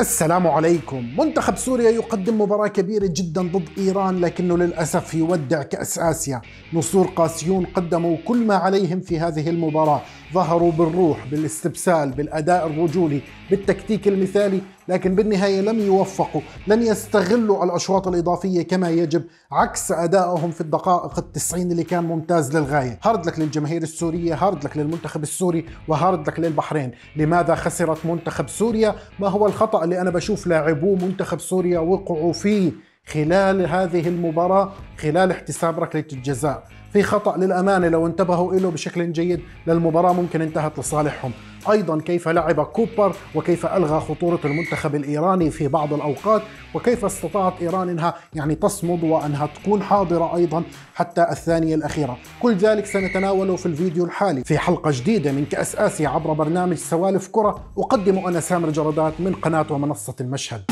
السلام عليكم منتخب سوريا يقدم مباراة كبيرة جدا ضد إيران لكنه للأسف يودع كأس آسيا نصور قاسيون قدموا كل ما عليهم في هذه المباراة ظهروا بالروح بالاستبسال بالأداء الرجولي بالتكتيك المثالي لكن بالنهاية لم يوفقوا لن يستغلوا الأشواط الإضافية كما يجب عكس أدائهم في الدقائق التسعين اللي كان ممتاز للغاية هارد لك للجماهير السورية هارد لك للمنتخب السوري وهارد لك للبحرين لماذا خسرت منتخب سوريا ما هو الخطأ اللي أنا بشوف لاعبو منتخب سوريا وقعوا فيه خلال هذه المباراة خلال احتساب ركلة الجزاء في خطأ للأمانة لو انتبهوا له بشكل جيد للمباراة ممكن انتهت لصالحهم أيضا كيف لعب كوبر وكيف ألغى خطورة المنتخب الإيراني في بعض الأوقات وكيف استطاعت إيران أنها يعني تصمد وأنها تكون حاضرة أيضا حتى الثانية الأخيرة كل ذلك سنتناوله في الفيديو الحالي في حلقة جديدة من كأس آسيا عبر برنامج سوالف كرة أقدم أنا سامر جردات من قناة ومنصة المشهد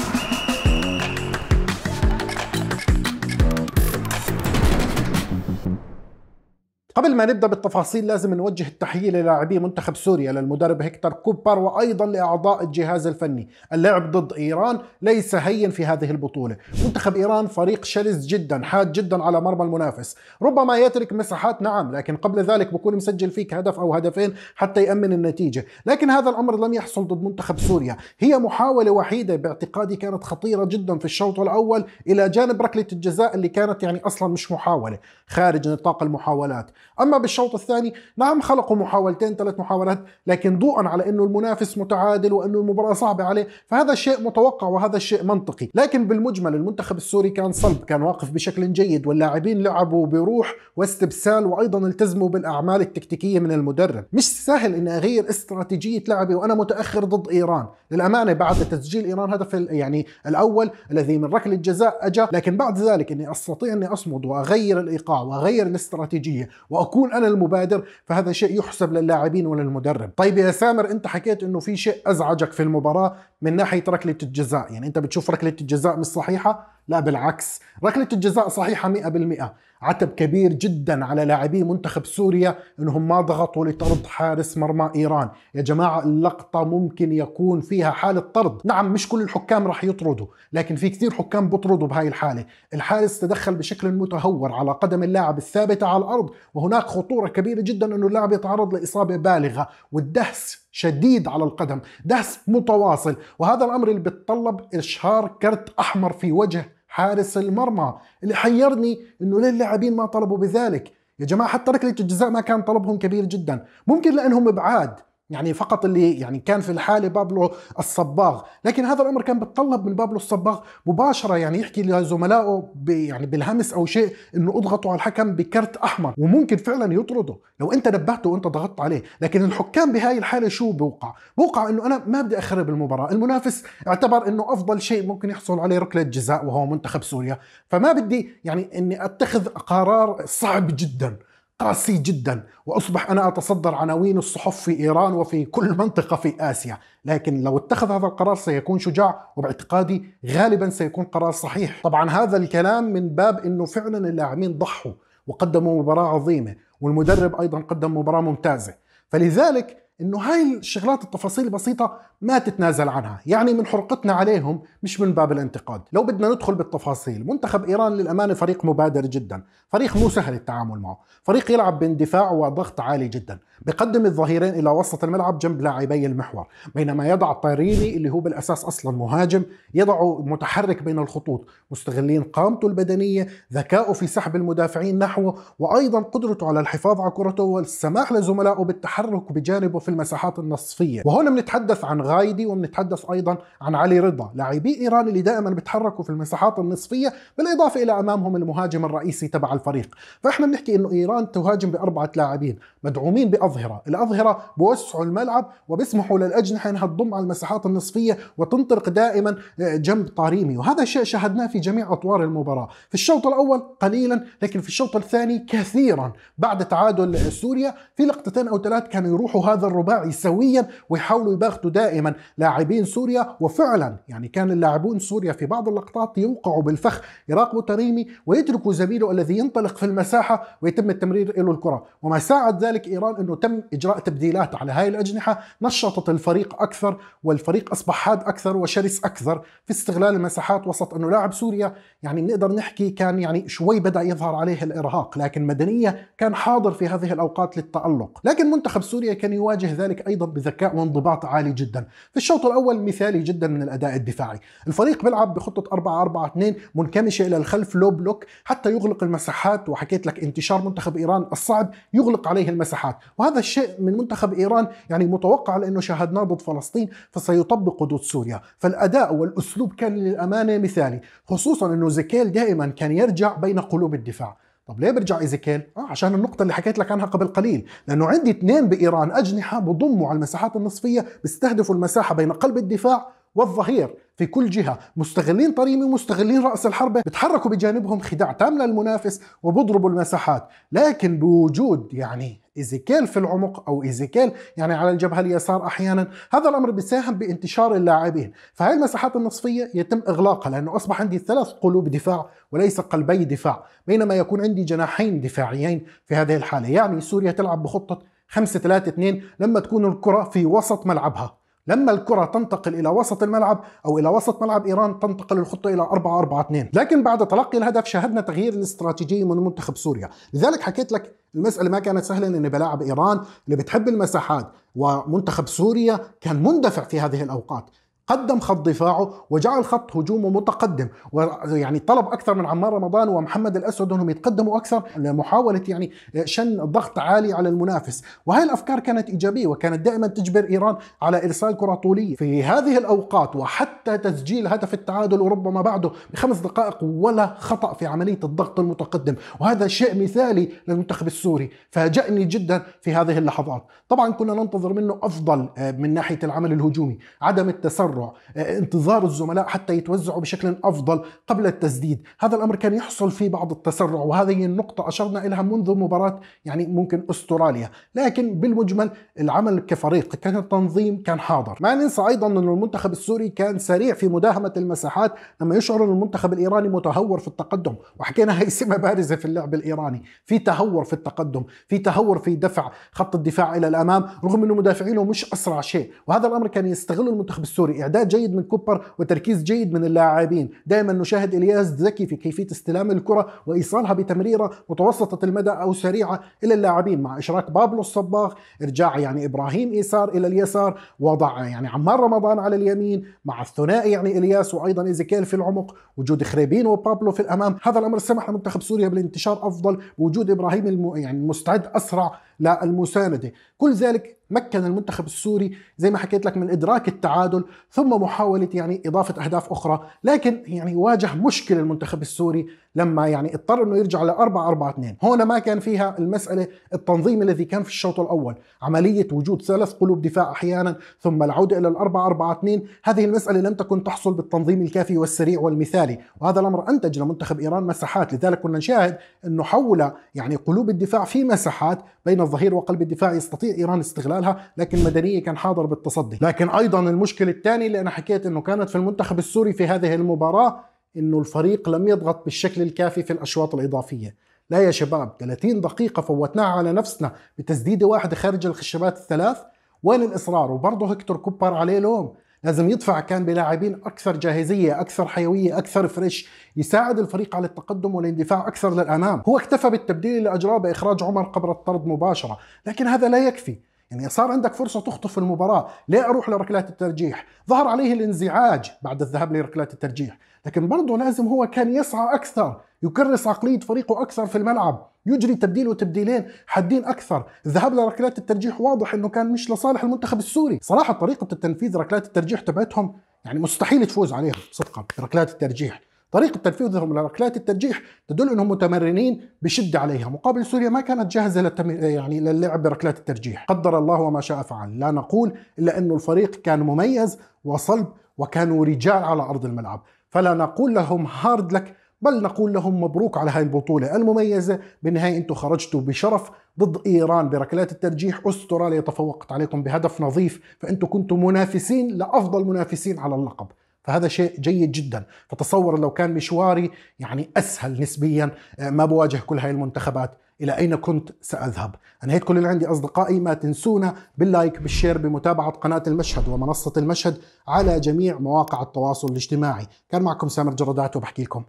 قبل ما نبدا بالتفاصيل لازم نوجه التحيه للاعبي منتخب سوريا للمدرب هيكتر كوبر وايضا لاعضاء الجهاز الفني، اللعب ضد ايران ليس هين في هذه البطوله، منتخب ايران فريق شرس جدا، حاد جدا على مرمى المنافس، ربما يترك مساحات نعم، لكن قبل ذلك بكون مسجل فيك هدف او هدفين حتى يامن النتيجه، لكن هذا الامر لم يحصل ضد منتخب سوريا، هي محاوله وحيده باعتقادي كانت خطيره جدا في الشوط الاول الى جانب ركله الجزاء اللي كانت يعني اصلا مش محاوله، خارج نطاق المحاولات. أما بالشوط الثاني نعم خلقوا محاولتين ثلاث محاولات لكن ضوءا على أنه المنافس متعادل وأنه المباراة صعبة عليه فهذا شيء متوقع وهذا الشيء منطقي لكن بالمجمل المنتخب السوري كان صلب كان واقف بشكل جيد واللاعبين لعبوا بروح واستبسال وأيضا التزموا بالأعمال التكتيكية من المدرب مش سهل أني أغير استراتيجية لعبي وأنا متأخر ضد إيران للأمانة بعد تسجيل إيران هدف يعني الأول الذي من ركلة جزاء اجى لكن بعد ذلك أني أستطيع أني أصمد وأغير الإيقاع وأغير الاستراتيجية وأ واكون انا المبادر فهذا شيء يحسب للاعبين وللمدرب طيب يا سامر انت حكيت انه في شيء ازعجك في المباراه من ناحيه ركله الجزاء يعني انت بتشوف ركله الجزاء مش صحيحه لا بالعكس ركلة الجزاء صحيحة 100% عتب كبير جدا على لاعبي منتخب سوريا انهم ما ضغطوا لطرد حارس مرمى ايران يا جماعة اللقطة ممكن يكون فيها حالة طرد نعم مش كل الحكام راح يطردوا لكن في كثير حكام بطردوا بهاي الحالة الحارس تدخل بشكل متهور على قدم اللاعب الثابتة على الارض وهناك خطورة كبيرة جدا انه اللاعب يتعرض لإصابة بالغة والدهس شديد على القدم دهس متواصل وهذا الامر اللي بيتطلب اشهار كرت احمر في وجه حارس المرمى اللي حيرني انه ليه اللاعبين ما طلبوا بذلك يا جماعه حتى ركله الجزاء ما كان طلبهم كبير جدا ممكن لانهم بعاد يعني فقط اللي يعني كان في الحالة بابلو الصباغ لكن هذا الأمر كان بتطلب من بابلو الصباغ مباشرة يعني يحكي لزملائه يعني بالهمس أو شيء أنه اضغطوا على الحكم بكرت أحمر وممكن فعلا يطرده لو أنت نبهته وأنت ضغطت عليه لكن الحكام بهاي الحالة شو بوقع بوقع أنه أنا ما بدي أخرب المباراة المنافس اعتبر أنه أفضل شيء ممكن يحصل عليه ركلة جزاء وهو منتخب سوريا فما بدي يعني أني أتخذ قرار صعب جدا قاسي جدا واصبح انا اتصدر عناوين الصحف في ايران وفي كل منطقه في اسيا، لكن لو اتخذ هذا القرار سيكون شجاع وباعتقادي غالبا سيكون قرار صحيح، طبعا هذا الكلام من باب انه فعلا اللاعبين ضحوا وقدموا مباراه عظيمه والمدرب ايضا قدم مباراه ممتازه، فلذلك انه هاي الشغلات التفاصيل البسيطه ما تتنازل عنها يعني من حرقتنا عليهم مش من باب الانتقاد لو بدنا ندخل بالتفاصيل منتخب ايران للامانه فريق مبادر جدا فريق مو سهل التعامل معه فريق يلعب باندفاع وضغط عالي جدا بقدم الظهيرين الى وسط الملعب جنب لاعبي المحور بينما يضع طيريني اللي هو بالاساس اصلا مهاجم يضعه متحرك بين الخطوط مستغلين قامته البدنيه ذكائه في سحب المدافعين نحوه وايضا قدرته على الحفاظ على كرته والسماح لزملائه بالتحرك بجانبه في المساحات النصفيه وهون بنتحدث عن غايدي وبنتحدث ايضا عن علي رضا لاعبي ايران اللي دائما بيتحركوا في المساحات النصفيه بالاضافه الى امامهم المهاجم الرئيسي تبع الفريق فاحنا بنحكي انه ايران تهاجم باربعه لاعبين مدعومين باظهره الاظهره بوسعوا الملعب وبيسمحوا للاجنحه انها تضم على المساحات النصفيه وتنطلق دائما آه، جنب طاريمي وهذا الشيء شاهدناه في جميع اطوار المباراه في الشوط الاول قليلا لكن في الشوط الثاني كثيرا بعد تعادل سوريا في لقطتين او ثلاث كانوا يروحوا هذا الرباعي سويا ويحاولوا يباغتوا دائما لاعبين سوريا وفعلا يعني كان اللاعبون سوريا في بعض اللقطات يوقعوا بالفخ يراقبوا تريمي ويتركوا زميله الذي ينطلق في المساحه ويتم التمرير له الكره وما ساعد ذلك ايران انه تم اجراء تبديلات على هاي الاجنحه نشطت الفريق اكثر والفريق اصبح حاد اكثر وشرس اكثر في استغلال المساحات وسط انه لاعب سوريا يعني بنقدر نحكي كان يعني شوي بدا يظهر عليه الارهاق لكن مدنيه كان حاضر في هذه الاوقات للتالق لكن منتخب سوريا كان يواجه يواجه ذلك أيضا بذكاء وانضباط عالي جدا في الشوط الأول مثالي جدا من الأداء الدفاعي الفريق بيلعب بخطة 4 4 2 منكمشة إلى الخلف لو بلوك حتى يغلق المساحات وحكيت لك انتشار منتخب إيران الصعب يغلق عليه المساحات وهذا الشيء من منتخب إيران يعني متوقع لأنه شاهدناه ضد فلسطين فسيطبق ضد سوريا فالأداء والأسلوب كان للأمانة مثالي خصوصا أنه زكيل دائما كان يرجع بين قلوب الدفاع طب ليه برجع ايزيكيل؟ اه عشان النقطة اللي حكيت لك عنها قبل قليل، لأنه عندي اثنين بإيران أجنحة بضموا على المساحات النصفية بيستهدفوا المساحة بين قلب الدفاع والظهير في كل جهة مستغلين طريمي ومستغلين رأس الحربة بتحركوا بجانبهم خداع تام للمنافس وبضربوا المساحات لكن بوجود يعني إيزيكيل في العمق أو إيزيكيل يعني على الجبهة اليسار أحيانا هذا الأمر بيساهم بانتشار اللاعبين فهي المساحات النصفية يتم إغلاقها لأنه أصبح عندي ثلاث قلوب دفاع وليس قلبي دفاع بينما يكون عندي جناحين دفاعيين في هذه الحالة يعني سوريا تلعب بخطة 5 3 2 لما تكون الكرة في وسط ملعبها لما الكرة تنتقل إلى وسط الملعب أو إلى وسط ملعب إيران تنتقل الخطة إلى 4 4 2 لكن بعد تلقي الهدف شاهدنا تغيير الاستراتيجية من منتخب سوريا لذلك حكيت لك المسألة ما كانت سهلة لأني بلاعب إيران اللي بتحب المساحات ومنتخب سوريا كان مندفع في هذه الأوقات قدم خط دفاعه وجعل خط هجومه متقدم ويعني طلب اكثر من عمار رمضان ومحمد الاسود انهم يتقدموا اكثر لمحاوله يعني شن ضغط عالي على المنافس وهي الافكار كانت ايجابيه وكانت دائما تجبر ايران على ارسال كره طوليه في هذه الاوقات وحتى تسجيل هدف التعادل وربما بعده بخمس دقائق ولا خطا في عمليه الضغط المتقدم وهذا شيء مثالي للمنتخب السوري فاجأني جدا في هذه اللحظات طبعا كنا ننتظر منه افضل آه، من ناحيه العمل الهجومي عدم التسرع التبرع آه، انتظار الزملاء حتى يتوزعوا بشكل أفضل قبل التسديد هذا الأمر كان يحصل فيه بعض التسرع وهذه النقطة أشرنا إليها منذ مباراة يعني ممكن أستراليا لكن بالمجمل العمل كفريق كان التنظيم كان حاضر ما ننسى أيضا أن المنتخب السوري كان سريع في مداهمة المساحات لما يشعر المنتخب الإيراني متهور في التقدم وحكينا هي سمة بارزة في اللعب الإيراني في تهور في التقدم في تهور في دفع خط الدفاع إلى الأمام رغم أنه مدافعينه مش أسرع شيء وهذا الأمر كان يستغله المنتخب السوري إعداد جيد من كوبر وتركيز جيد من اللاعبين دائما نشاهد إلياس ذكي في كيفية استلام الكرة وإيصالها بتمريرة متوسطة المدى أو سريعة إلى اللاعبين مع إشراك بابلو الصباغ إرجاع يعني إبراهيم إيسار إلى اليسار وضع يعني عمار رمضان على اليمين مع الثنائي يعني إلياس وأيضا إيزيكيل في العمق وجود خريبين وبابلو في الأمام هذا الأمر سمح لمنتخب سوريا بالانتشار أفضل وجود إبراهيم الم... يعني المستعد أسرع للمساندة كل ذلك مكن المنتخب السوري زي ما حكيت لك من ادراك التعادل ثم محاوله يعني اضافه اهداف اخرى، لكن يعني واجه مشكله المنتخب السوري لما يعني اضطر انه يرجع ل 4 4 2 هنا ما كان فيها المساله التنظيم الذي كان في الشوط الاول عمليه وجود ثلاث قلوب دفاع احيانا ثم العوده الى ال 4 4 2 هذه المساله لم تكن تحصل بالتنظيم الكافي والسريع والمثالي وهذا الامر انتج لمنتخب ايران مساحات لذلك كنا نشاهد انه حول يعني قلوب الدفاع في مساحات بين الظهير وقلب الدفاع يستطيع ايران استغلال لها لكن مدنية كان حاضر بالتصدي لكن أيضا المشكلة الثانية اللي أنا حكيت أنه كانت في المنتخب السوري في هذه المباراة أنه الفريق لم يضغط بالشكل الكافي في الأشواط الإضافية لا يا شباب 30 دقيقة فوتناها على نفسنا بتسديدة واحدة خارج الخشبات الثلاث وين الإصرار وبرضه هكتور كوبر عليه لوم لازم يدفع كان بلاعبين اكثر جاهزيه، اكثر حيويه، اكثر فريش، يساعد الفريق على التقدم والاندفاع اكثر للامام، هو اكتفى بالتبديل اللي اجراه باخراج عمر قبل الطرد مباشره، لكن هذا لا يكفي، يعني صار عندك فرصة تخطف المباراة ليه أروح لركلات الترجيح ظهر عليه الانزعاج بعد الذهاب لركلات الترجيح لكن برضه لازم هو كان يسعى أكثر يكرس عقلية فريقه أكثر في الملعب يجري تبديل وتبديلين حادين أكثر الذهاب لركلات الترجيح واضح أنه كان مش لصالح المنتخب السوري صراحة طريقة التنفيذ ركلات الترجيح تبعتهم يعني مستحيل تفوز عليهم صدقا ركلات الترجيح طريقة تنفيذهم لركلات الترجيح تدل أنهم متمرنين بشدة عليها مقابل سوريا ما كانت جاهزة للتم... يعني للعب بركلات الترجيح قدر الله وما شاء فعل لا نقول إلا انه الفريق كان مميز وصلب وكانوا رجال على أرض الملعب فلا نقول لهم هارد لك بل نقول لهم مبروك على هذه البطولة المميزة بالنهاية أنتم خرجتوا بشرف ضد إيران بركلات الترجيح أستراليا تفوقت عليكم بهدف نظيف فأنتم كنتم منافسين لأفضل منافسين على اللقب فهذا شيء جيد جدا فتصور لو كان مشواري يعني أسهل نسبيا آه، ما بواجه كل هاي المنتخبات إلى أين كنت سأذهب أنا هيك كل اللي عندي أصدقائي ما تنسونا باللايك بالشير بمتابعة قناة المشهد ومنصة المشهد على جميع مواقع التواصل الاجتماعي كان معكم سامر جردات وبحكي لكم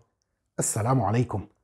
السلام عليكم